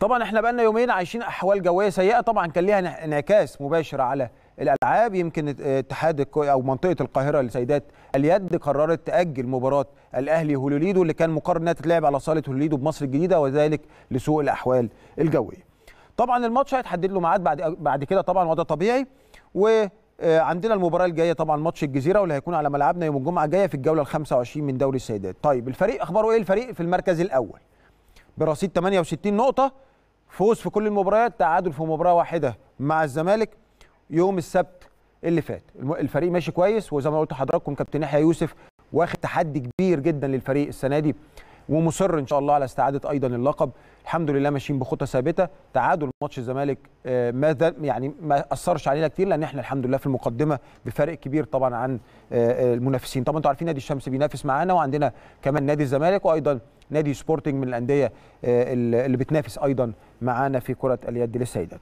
طبعا احنا بقالنا يومين عايشين احوال جويه سيئه طبعا كان ليها انعكاس مباشر على الالعاب يمكن اتحاد او منطقه القاهره لسيدات اليد قررت تاجل مباراه الاهلي هولوليدو اللي كان مقرر انها تتلعب على صاله هولوليدو بمصر الجديده وذلك لسوء الاحوال الجويه. طبعا الماتش هيتحدد له ميعاد بعد بعد كده طبعا وده طبيعي وعندنا آه، المباراه الجايه طبعا ماتش الجزيره واللي هيكون على ملعبنا يوم الجمعه الجايه في الجوله ال 25 من دوري السيدات. طيب الفريق اخباره ايه؟ الفريق في المركز الاول برصيد 68 نقطه فوز في كل المباريات تعادل في مباراه واحده مع الزمالك يوم السبت اللي فات الفريق ماشي كويس وزي ما قلت لحضراتكم كابتن يحيى يوسف واخد تحدي كبير جدا للفريق السنه دي ومصر ان شاء الله على استعاده ايضا اللقب الحمد لله ماشيين بخطى ثابته تعادل ماتش الزمالك آه، ما يعني ما اثرش علينا كتير لان احنا الحمد لله في المقدمه بفارق كبير طبعا عن آه، آه، المنافسين طبعا انتوا عارفين نادي الشمس بينافس معانا وعندنا كمان نادي الزمالك وايضا نادي سبورتنج من الانديه اللي بتنافس ايضا معانا في كره اليد للسيدات